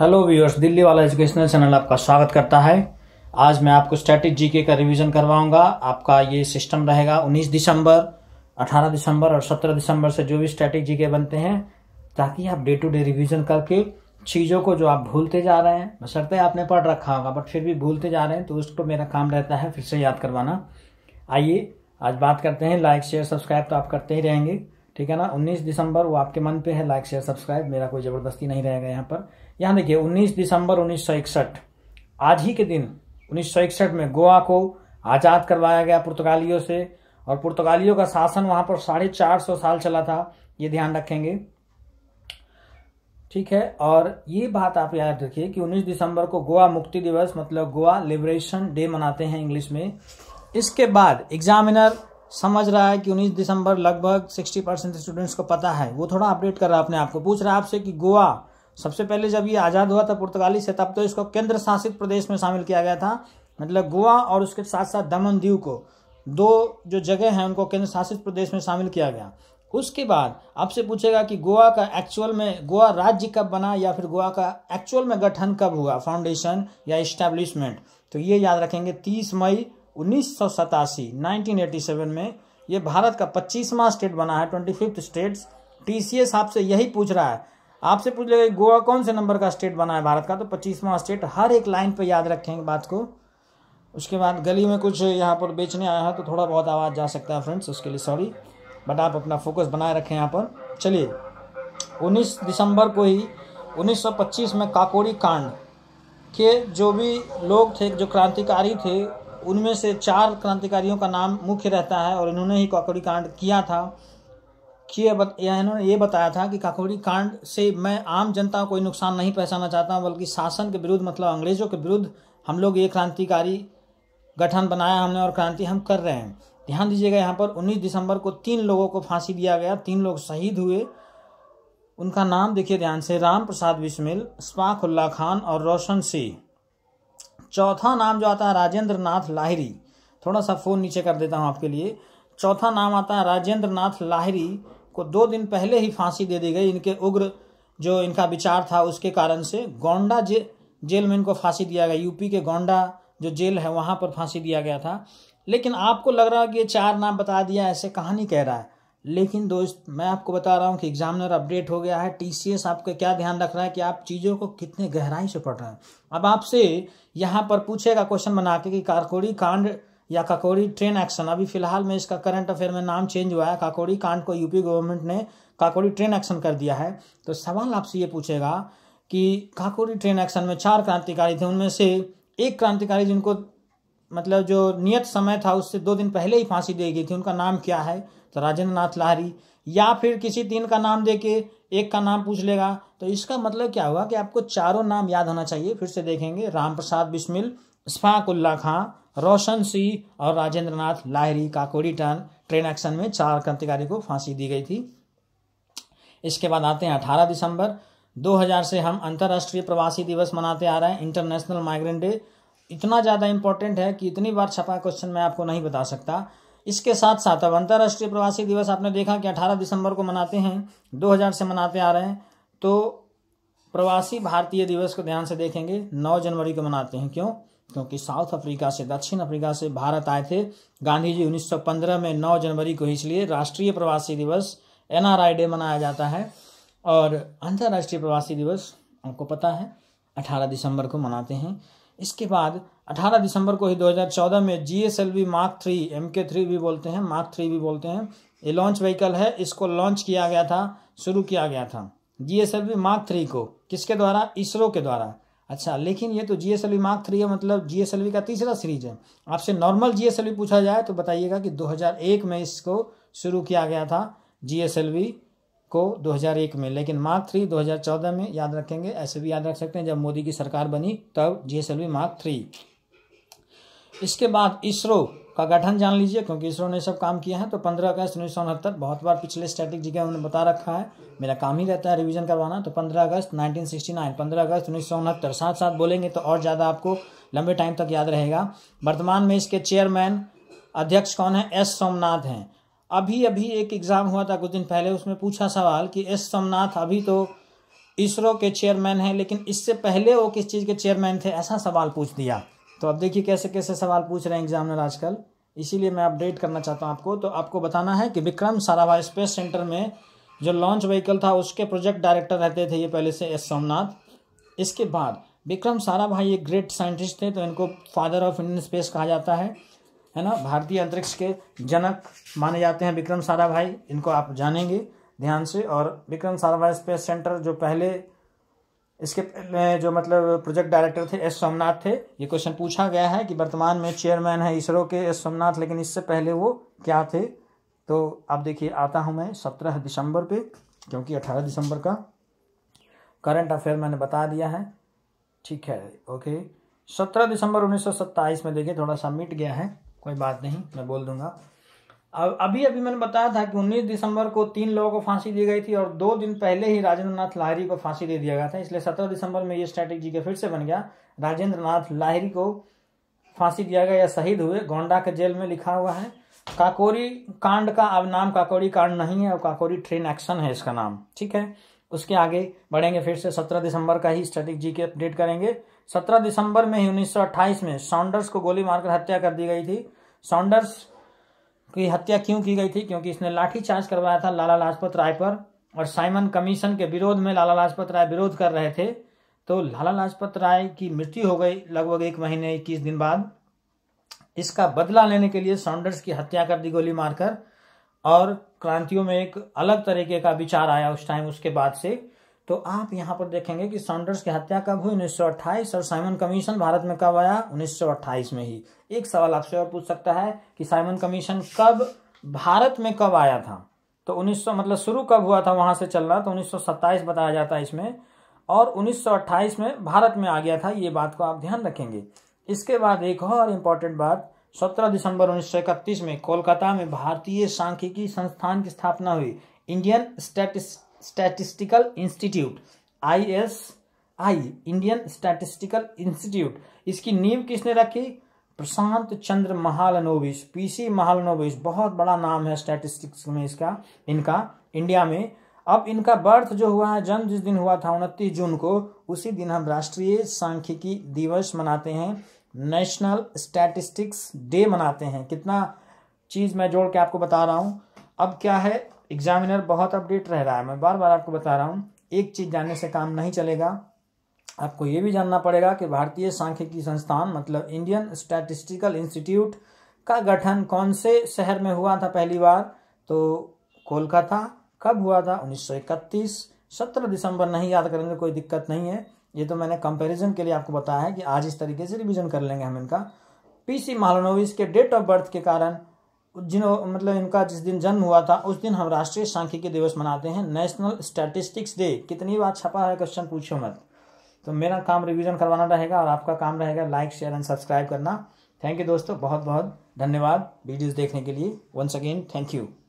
hello viewers Delhi वाला educational channel आपका स्वागत करता है आज मैं आपको स्टैटिक जीके का रिवीजन करवाऊंगा आपका ये सिस्टम रहेगा 19 दिसंबर 18 दिसंबर और 17 दिसंबर से जो भी स्टैटिक जीके बनते हैं ताकि आप डे टू डे रिवीजन करके चीज़ों को जो आप भूलते जा रहे हैं बसरते आपने पढ़ रखा होगा बट फिर भी भूलते जा रहे हैं तो उसको मेरा काम रहता है फिर से याद करवाना आइए आज बात करते हैं लाइक शेयर सब्सक्राइब तो आप करते ही रहेंगे ठीक है ना 19 दिसंबर वो आपके मन पे है लाइक शेयर सब्सक्राइब मेरा कोई ज़बरदस्ती नहीं रहेगा यहाँ पर यहाँ देखिए 19 दिसंबर 1961 आज ही के दिन 1961 में गोवा को आज़ाद करवाया गया पुर्तगालियों से और पुर्तगालियों का शासन वहां पर साढ़े चार सौ साल चला था ये ध्यान रखेंगे ठीक है और ये बात आप याद रखिए कि 19 दिसंबर को गोवा मुक्ति दिवस मतलब गोवा लिबरेशन डे मनाते हैं इंग्लिश में इसके बाद एग्जामिनर समझ रहा है कि 19 दिसंबर लगभग 60 परसेंट स्टूडेंट्स को पता है वो थोड़ा अपडेट कर रहा है अपने आप को पूछ रहा है आपसे कि गोवा सबसे पहले जब ये आज़ाद हुआ था पुर्तगाली से तब तो इसको केंद्र शासित प्रदेश में शामिल किया गया था मतलब गोवा और उसके साथ साथ दमन दीव को दो जो जगह हैं उनको केंद्र शासित प्रदेश में शामिल किया गया उसके बाद आपसे पूछेगा कि गोवा का एक्चुअल में गोवा राज्य कब बना या फिर गोवा का एक्चुअल में गठन कब हुआ फाउंडेशन या इस्टेब्लिशमेंट तो ये याद रखेंगे 30 मई उन्नीस सौ सतासी में ये भारत का पच्चीसवां स्टेट बना है ट्वेंटी फिफ्थ स्टेट्स टी आपसे यही पूछ रहा है आपसे पूछ लेगा गोवा कौन से नंबर का स्टेट बना है भारत का तो पच्चीसवां स्टेट हर एक लाइन पर याद रखेंगे बात को उसके बाद गली में कुछ यहाँ पर बेचने आया है तो थोड़ा बहुत आवाज़ जा सकता है फ्रेंड्स उसके लिए सॉरी बट आप अपना फोकस बनाए रखें यहाँ पर चलिए 19 दिसंबर को ही 1925 में काकोरी कांड के जो भी लोग थे जो क्रांतिकारी थे उनमें से चार क्रांतिकारियों का नाम मुख्य रहता है और इन्होंने ही काकोरी कांड किया था किए बत, या इन्होंने ये बताया था कि काकोरी कांड से मैं आम जनता कोई नुकसान नहीं पहचाना चाहता हूँ बल्कि शासन के विरुद्ध मतलब अंग्रेज़ों के विरुद्ध हम लोग ये क्रांतिकारी गठन बनाया हमने और क्रांति हम कर रहे हैं ध्यान दीजिएगा यहाँ पर 19 दिसंबर को तीन लोगों को फांसी दिया गया तीन लोग शहीद हुए उनका नाम देखिए ध्यान से राम प्रसाद बिस्मिल स्पाकुल्ला खान और रोशन सिंह चौथा नाम जो आता है राजेंद्र नाथ लाहिरी थोड़ा सा फ़ोन नीचे कर देता हूँ आपके लिए चौथा नाम आता है राजेंद्र नाथ लाहिरी को दो दिन पहले ही फांसी दे दी गई इनके उग्र जो इनका विचार था उसके कारण से गोंडा जे, जेल में इनको फांसी दिया गया यूपी के गोंडा जो जेल है वहाँ पर फांसी दिया गया था लेकिन आपको लग रहा है कि ये चार नाम बता दिया ऐसे कहानी कह रहा है लेकिन दोस्त मैं आपको बता रहा हूँ कि एग्जामिनर अपडेट हो गया है एस आपका क्या ध्यान रख रहा है कि आप चीज़ों को कितने गहराई से पढ़ रहे हैं अब आपसे यहाँ पर पूछेगा क्वेश्चन बना के कि कारकोड़ी कांड या काकोड़ी ट्रेन एक्शन अभी फिलहाल में इसका करंट अफेयर में नाम चेंज हुआ है काकोड़ी कांड को यूपी गवर्नमेंट ने काकोड़ी ट्रेन एक्शन कर दिया है तो सवाल आपसे ये पूछेगा कि काकोड़ी ट्रेन एक्शन में चार क्रांतिकारी थे उनमें से एक क्रांतिकारी जिनको मतलब जो नियत समय था उससे दो दिन पहले ही फांसी दी गई थी उनका नाम क्या है तो राजेंद्र नाथ लाहरी या फिर किसी तीन का नाम दे के एक का नाम पूछ लेगा तो इसका मतलब क्या हुआ कि आपको चारों नाम याद होना चाहिए फिर से देखेंगे राम प्रसाद बिस्मिल इस्फाक उल्ला खां रोशन सिंह और राजेंद्र नाथ लाहिरी काकोड़ी टन ट्रेन एक्शन में चार क्रांतिकारी को फांसी दी गई थी इसके बाद आते हैं अठारह दिसंबर 2000 से हम अंतर्राष्ट्रीय प्रवासी दिवस मनाते आ रहे हैं इंटरनेशनल माइग्रेंट डे इतना ज़्यादा इंपॉर्टेंट है कि इतनी बार छपा क्वेश्चन मैं आपको नहीं बता सकता इसके साथ साथ अब अंतर्राष्ट्रीय प्रवासी दिवस आपने देखा कि 18 दिसंबर को मनाते हैं 2000 से मनाते आ रहे हैं तो प्रवासी भारतीय दिवस को ध्यान से देखेंगे 9 जनवरी को मनाते हैं क्यों क्योंकि साउथ अफ्रीका से दक्षिण अफ्रीका से भारत आए थे गांधी जी 1915 में 9 जनवरी को इसलिए राष्ट्रीय प्रवासी दिवस एन डे मनाया जाता है और अंतर्राष्ट्रीय प्रवासी दिवस आपको पता है 18 दिसंबर को मनाते हैं इसके बाद 18 दिसंबर को ही 2014 में G S L V mark three M K three भी बोलते हैं मार्क थ्री भी बोलते हैं ये लॉन्च व्हीकल है इसको लॉन्च किया गया था शुरू किया गया था G S L V mark three को किसके द्वारा इसरो के द्वारा अच्छा लेकिन ये तो G S L V mark three है मतलब जी एस एल वी का तीसरा सीरीज है आपसे normal G S L V पूछा जाए तो बताइएगा कि 2001 में इसको शुरू किया गया था जी एस एल वी को 2001 में लेकिन मार्क थ्री 2014 में याद रखेंगे ऐसे भी याद रख सकते हैं जब मोदी की सरकार बनी तब G S L V mark three इसके बाद इसरो का गठन जान लीजिए क्योंकि इसरो ने सब काम किया है तो पंद्रह अगस्त उन्नीस सौ उनहत्तर बहुत बार पिछले स्टैटिक जगह उन्होंने बता रखा है मेरा काम ही रहता है रिवीजन करवाना तो पंद्रह अगस्त नाइनटीन सिक्सटी नाइन पंद्रह अगस्त उन्नीस सौ उनहत्तर साथ साथ बोलेंगे तो और ज़्यादा आपको लंबे टाइम तक याद रहेगा वर्तमान में इसके चेयरमैन अध्यक्ष कौन है एस सोमनाथ हैं अभी अभी एक एग्ज़ाम हुआ था कुछ दिन पहले उसमें पूछा सवाल कि एस सोमनाथ अभी तो इसरो के चेयरमैन हैं लेकिन इससे पहले वो किस चीज़ के चेयरमैन थे ऐसा सवाल पूछ दिया तो अब देखिए कैसे कैसे सवाल पूछ रहे हैं एग्जामिनर आजकल इसीलिए मैं अपडेट करना चाहता हूँ आपको तो आपको बताना है कि विक्रम साराभाई स्पेस सेंटर में जो लॉन्च व्हीकल था उसके प्रोजेक्ट डायरेक्टर रहते थे ये पहले से एस सोमनाथ इसके बाद विक्रम साराभाई एक ग्रेट साइंटिस्ट थे तो इनको फादर ऑफ इंडियन स्पेस कहा जाता है है ना भारतीय अंतरिक्ष के जनक माने जाते हैं विक्रम साराभाई इनको आप जानेंगे ध्यान से और विक्रम साराभाई स्पेस सेंटर जो पहले इसके पहले जो मतलब प्रोजेक्ट डायरेक्टर थे एस सोमनाथ थे ये क्वेश्चन पूछा गया है कि वर्तमान में चेयरमैन है इसरो के एस सोमनाथ लेकिन इससे पहले वो क्या थे तो आप देखिए आता हूँ मैं सत्रह दिसंबर पे क्योंकि अठारह दिसंबर का करंट अफेयर मैंने बता दिया है ठीक है ओके सत्रह दिसंबर उन्नीस में देखिए थोड़ा सा मिट गया है कोई बात नहीं मैं बोल दूंगा अभी अभी मैंने बताया था कि 19 दिसंबर को तीन लोगों को फांसी दी गई थी और दो दिन पहले ही राजेंद्र नाथ लाहरी को फांसी दे दिया गया था इसलिए 17 दिसंबर में ये स्ट्रैटेजी के फिर से बन गया राजेंद्र नाथ लाहरी को फांसी दिया गया या शहीद हुए गोंडा के जेल में लिखा हुआ है काकोरी कांड का अब नाम काकोरी कांड नहीं है और काकोरी ट्रेन एक्शन है इसका नाम ठीक है उसके आगे बढ़ेंगे फिर से सत्रह दिसंबर का ही स्ट्रेटेजी के अपडेट करेंगे सत्रह दिसंबर में ही 1928 में सॉन्डर्स को गोली मारकर हत्या कर दी गई थी सॉन्डर्स की हत्या क्यों की गई थी क्योंकि इसने लाठीचार्ज करवाया था लाला लाजपत राय पर और साइमन कमीशन के विरोध में लाला लाजपत राय विरोध कर रहे थे तो लाला लाजपत राय की मृत्यु हो गई लगभग एक महीने इक्कीस दिन बाद इसका बदला लेने के लिए सॉन्डर्स की हत्या कर दी गोली मारकर और क्रांतियों में एक अलग तरीके का विचार आया उस टाइम उसके बाद से तो आप यहाँ पर देखेंगे कि सॉन्डर्स की हत्या कब हुई 1928 और साइमन कमीशन भारत में कब आया 1928 में ही एक सवाल आपसे और पूछ सकता है कि साइमन कमीशन कब भारत में कब आया था तो 1900 मतलब शुरू कब हुआ था वहां से चलना तो 1927 बताया जाता है इसमें और 1928 में भारत में आ गया था ये बात को आप ध्यान रखेंगे इसके बाद एक और इम्पोर्टेंट बात सत्रह दिसंबर उन्नीस में कोलकाता में भारतीय सांख्यिकी संस्थान की स्थापना हुई Indian statist statistical institute I S I Indian statistical institute इसकी नींव किसने रखी प्रशांत चंद्र महालनोविश पीसी महालनोविश बहुत बड़ा नाम है स्टैटिस्टिक्स में इसका इनका इंडिया में अब इनका बर्थ जो हुआ है जन्म जिस दिन हुआ था उनतीस जून को उसी दिन हम राष्ट्रीय सांख्यिकी दिवस मनाते हैं नेशनल स्टैटिस्टिक्स डे मनाते हैं कितना चीज़ मैं जोड़ के आपको बता रहा हूँ अब क्या है एग्जामिनर बहुत अपडेट रह रहा है मैं बार बार आपको बता रहा हूँ एक चीज़ जानने से काम नहीं चलेगा आपको ये भी जानना पड़ेगा कि भारतीय सांख्यिकी संस्थान मतलब इंडियन स्टैटिस्टिकल इंस्टीट्यूट का गठन कौन से शहर में हुआ था पहली बार तो कोलकाता कब हुआ था 1931 सत्रह दिसंबर नहीं याद करेंगे कोई दिक्कत नहीं है ये तो मैंने कंपैरिजन के लिए आपको बताया है कि आज इस तरीके से रिवीजन कर लेंगे हम इनका पीसी सी के डेट ऑफ बर्थ के कारण जिन मतलब इनका जिस दिन जन्म हुआ था उस दिन हम राष्ट्रीय सांख्यिकी दिवस मनाते हैं नेशनल स्टैटिस्टिक्स डे कितनी बार छपा है क्वेश्चन पूछो मत तो मेरा काम रिवीजन करवाना रहेगा और आपका काम रहेगा लाइक शेयर एंड सब्सक्राइब करना थैंक यू दोस्तों बहुत बहुत धन्यवाद वीडियोस देखने के लिए वंस अगेन थैंक यू